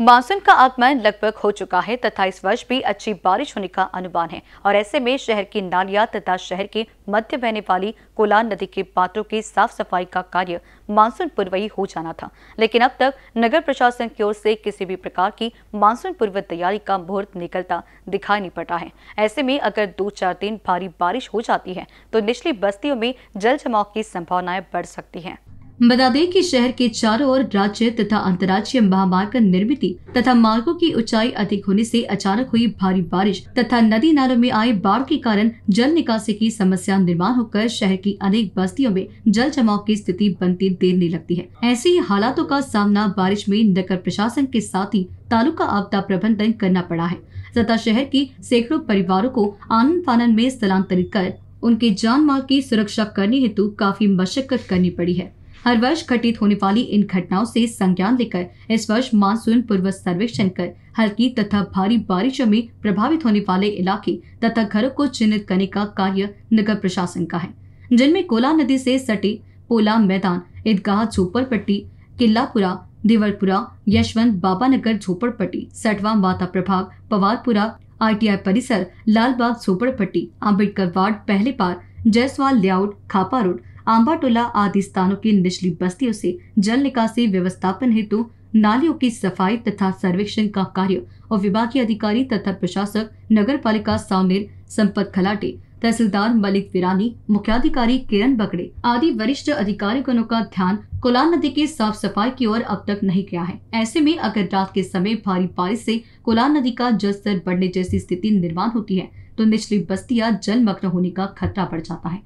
monsoon का आगमन लगभग हो चुका है तथा इस वर्ष भी अच्छी बारिश होने का अनुमान है और ऐसे में शहर की नालियां तथा शहर के मध्य बहने वाली कोलान नदी के पात्रों की साफ सफाई का कार्य मानसून पूर्व ही हो जाना था लेकिन अब तक नगर प्रशासन की ओर से किसी भी प्रकार की मानसून पूर्व तैयारी का मुहूर्त निकलता दिखाई नहीं पड़ा है ऐसे में अगर दो चार दिन भारी बारिश हो जाती है तो निचली बस्तियों में जल जमाव की संभावनाएं बढ़ सकती है बता दें कि शहर के चारों ओर राज्य तथा अंतर्राज्यीय महामार्ग निर्मित तथा मार्गो की ऊंचाई अधिक होने से अचानक हुई भारी बारिश तथा नदी नालों में आए बाढ़ के कारण जल निकासी की समस्या निर्माण होकर शहर की अनेक बस्तियों में जल जमाव की स्थिति बनती देरने लगती है ऐसे ही हालातों का सामना बारिश में नगर प्रशासन के साथ ही तालुका आपदा प्रबंधन करना पड़ा है तथा शहर के सैकड़ों परिवारों को आनंद फानन में स्थानांतरित कर उनके जान माल की सुरक्षा करने हेतु काफी मशक्कत करनी पड़ी है हर वर्ष घटित होने वाली इन घटनाओं से संज्ञान लेकर इस वर्ष मानसून पूर्व सर्वेक्षण कर हल्की तथा भारी बारिशों में प्रभावित होने वाले इलाके तथा घरों को चिन्हित करने का कार्य नगर प्रशासन का है जिनमें कोला नदी से सटे पोला मैदान ईदगाह झोपड़पट्टी किल्लापुरा देवरपुरा यशवंत बाबा नगर झोपड़पट्टी सटवा माता प्रभाग पवारपुरा आईटीआई परिसर लालबाग झोपड़पट्टी अम्बेडकर वार्ड पहले पार जयसवाल लेआउट खापा रोड आंबाटोला आदि स्थानों की निचली बस्तियों से जल निकासी व्यवस्थापन हेतु नालियों की सफाई तथा सर्वेक्षण का कार्य और विभागीय अधिकारी तथा प्रशासक नगर पालिका सावनेर संपत खलाटे तहसीलदार मलिक विरानी मुख्याधिकारी किरण बकड़े आदि वरिष्ठ अधिकारीगणों का ध्यान कोलान नदी के साफ सफाई की ओर अब तक नहीं गया है ऐसे में अगर रात के समय भारी बारिश से कोलान नदी का जलस्तर बढ़ने जैसी स्थिति निर्माण होती है तो निचली बस्तियां जलमग्न होने का खतरा बढ़ जाता है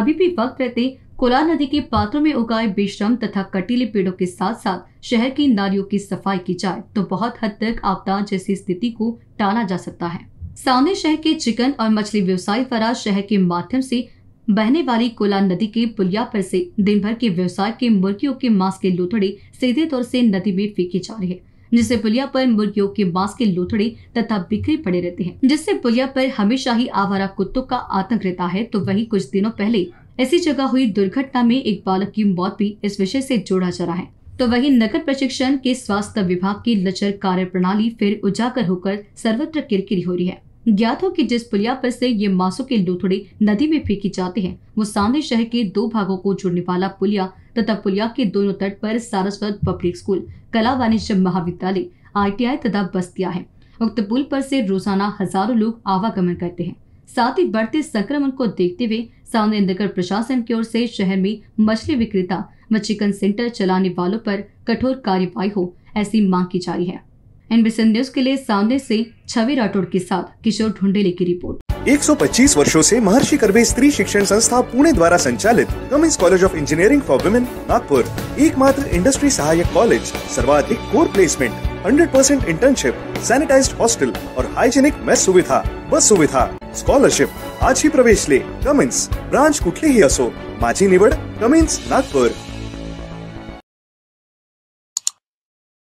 अभी भी वक्त रहते कोलार नदी के पात्रों में उगाए बेश्रम तथा कटीले पेड़ों के साथ साथ शहर की नालियों की सफाई की जाए तो बहुत हद तक आपदा जैसी स्थिति को टाला जा सकता है सामने शहर के चिकन और मछली व्यवसाय द्वारा शहर के माध्यम से बहने वाली कोलान नदी के पुलिया पर से दिन भर के व्यवसाय के मुर्गियों के मांस के लोथड़े सीधे तौर से नदी में फेंकी जा रही है जिससे पुलिया पर मुर्गियों के बांस के लोथड़े तथा बिखरे पड़े रहते हैं जिससे पुलिया पर हमेशा ही आवारा कुत्तों का आतंक रहता है तो वही कुछ दिनों पहले ऐसी जगह हुई दुर्घटना में एक बालक की मौत भी इस विषय से जोड़ा जा रहा है तो वही नगर प्रशिक्षण के स्वास्थ्य विभाग की लचर कार्य प्रणाली फिर उजागर होकर सर्वत्र किरकिरी हो रही है ज्ञात हो कि जिस पुलिया पर से ये मांसों के लोथड़े नदी में फेंकी जाते हैं वो सांधे शहर के दो भागों को जोड़ने वाला पुलिया तथा पुलिया के दोनों तट पर सारस्वत पब्लिक स्कूल कला वाणिज्य महाविद्यालय आईटीआई तथा बस्तिया है उक्त पुल पर से रोजाना हजारों लोग आवागमन करते हैं साथ ही बढ़ते संक्रमण को देखते हुए सांधे नगर प्रशासन की ओर से शहर में मछली विक्रेता व चिकन सेंटर चलाने वालों पर कठोर कार्यवाही हो ऐसी मांग की जा रही है एनबीसी न्यूज के लिए सामने से छवि राठौड़ के साथ किशोर ढूंढेले की रिपोर्ट 125 वर्षों से महर्षि कर्वे स्त्री शिक्षण संस्था पुणे द्वारा संचालित Cummins college of engineering for women Nagpur एकमात्र इंडस्ट्री सहायक कॉलेज सर्वाधिक core placement 100% internship sanitize hostel और हाइजेनिक मेस सुविधा बस सुविधा स्कॉलरशिप आज ही प्रवेश ले कमिन्स ब्रांच ही असो माझी निवड कमिन्स नागपुर